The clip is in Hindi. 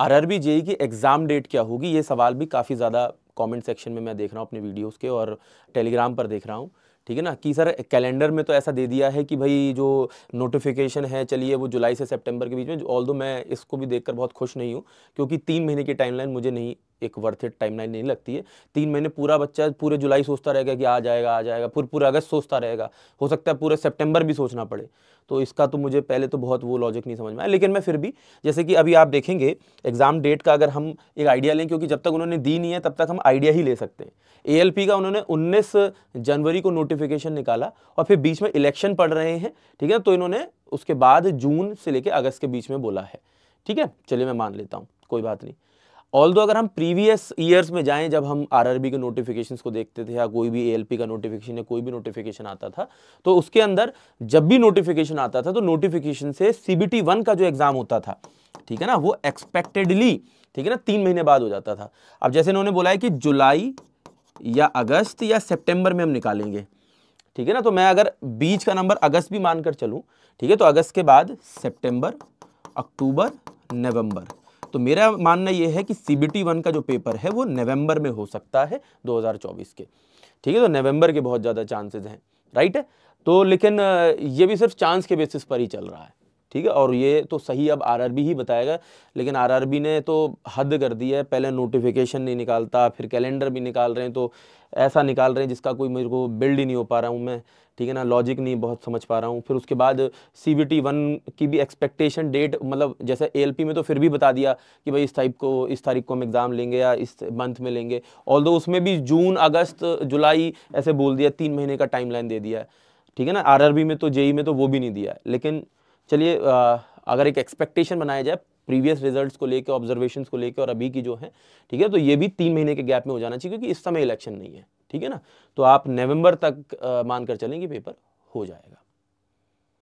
आरआरबी जेई की एग्ज़ाम डेट क्या होगी ये सवाल भी काफ़ी ज़्यादा कमेंट सेक्शन में मैं देख रहा हूँ अपने वीडियोस के और टेलीग्राम पर देख रहा हूँ ठीक है ना कि सर कैलेंडर में तो ऐसा दे दिया है कि भाई जो नोटिफिकेशन है चलिए वो जुलाई से सितंबर के बीच में ऑल दो मैं इसको भी देखकर बहुत खुश नहीं हूँ क्योंकि तीन महीने की टाइमलाइन मुझे नहीं एक वर्थ इट टाइम नहीं लगती है तीन महीने पूरा बच्चा पूरे जुलाई सोचता रहेगा कि आ जाएगा आ जाएगा फिर पूरा अगस्त सोचता रहेगा हो सकता है पूरे सेप्टेम्बर भी सोचना पड़े तो इसका तो मुझे पहले तो बहुत वो लॉजिक नहीं समझ में आया लेकिन मैं फिर भी जैसे कि अभी आप देखेंगे एग्ज़ाम डेट का अगर हम एक आइडिया लें क्योंकि जब तक उन्होंने दी नहीं है तब तक हम आइडिया ही ले सकते हैं ए का उन्होंने 19 जनवरी को नोटिफिकेशन निकाला और फिर बीच में इलेक्शन पड़ रहे हैं ठीक है तो इन्होंने उसके बाद जून से लेकर अगस्त के बीच में बोला है ठीक है चलिए मैं मान लेता हूँ कोई बात नहीं ऑल दो अगर हम प्रीवियस ईयर्स में जाएं जब हम आरआरबी के नोटिफिकेशंस को देखते थे या कोई भी एएलपी का नोटिफिकेशन या कोई भी नोटिफिकेशन आता था तो उसके अंदर जब भी नोटिफिकेशन आता था तो नोटिफिकेशन से सीबीटी वन का जो एग्ज़ाम होता था ठीक है ना वो एक्सपेक्टेडली ठीक है ना तीन महीने बाद हो जाता था अब जैसे इन्होंने बोला है कि जुलाई या अगस्त या सेप्टेम्बर में हम निकालेंगे ठीक है ना तो मैं अगर बीच का नंबर अगस्त भी मानकर चलूँ ठीक है तो अगस्त के बाद सेप्टेम्बर अक्टूबर नवंबर तो मेरा मानना यह है कि सी बी टी वन का जो पेपर है वो नवंबर में हो सकता है 2024 के ठीक है तो नवंबर के बहुत ज़्यादा चांसेस हैं राइट है तो लेकिन ये भी सिर्फ चांस के बेसिस पर ही चल रहा है ठीक है और ये तो सही अब आरआरबी ही बताएगा लेकिन आरआरबी ने तो हद कर दी है पहले नोटिफिकेशन नहीं निकालता फिर कैलेंडर भी निकाल रहे हैं तो ऐसा निकाल रहे हैं जिसका कोई मेरे को बिल्ड ही नहीं हो पा रहा हूँ मैं ठीक है ना लॉजिक नहीं बहुत समझ पा रहा हूँ फिर उसके बाद सी बी टी वन की भी एक्सपेक्टेशन डेट मतलब जैसे ए एल पी में तो फिर भी बता दिया कि भाई इस टाइप को इस तारीख को हम एग्ज़ाम लेंगे या इस मंथ में लेंगे ऑल उसमें भी जून अगस्त जुलाई ऐसे बोल दिया तीन महीने का टाइम दे दिया है ठीक है ना आर में तो जेई e में तो वो भी नहीं दिया है लेकिन चलिए अगर एक एक्सपेक्टेशन बनाया जाए प्रीवियस रिजल्ट्स को लेकर ऑब्जर्वेशन को लेकर और अभी की जो है ठीक है तो ये भी तीन महीने के गैप में हो जाना चाहिए क्योंकि इस समय इलेक्शन नहीं है ठीक है ना तो आप नवंबर तक मानकर चलेंगे पेपर हो जाएगा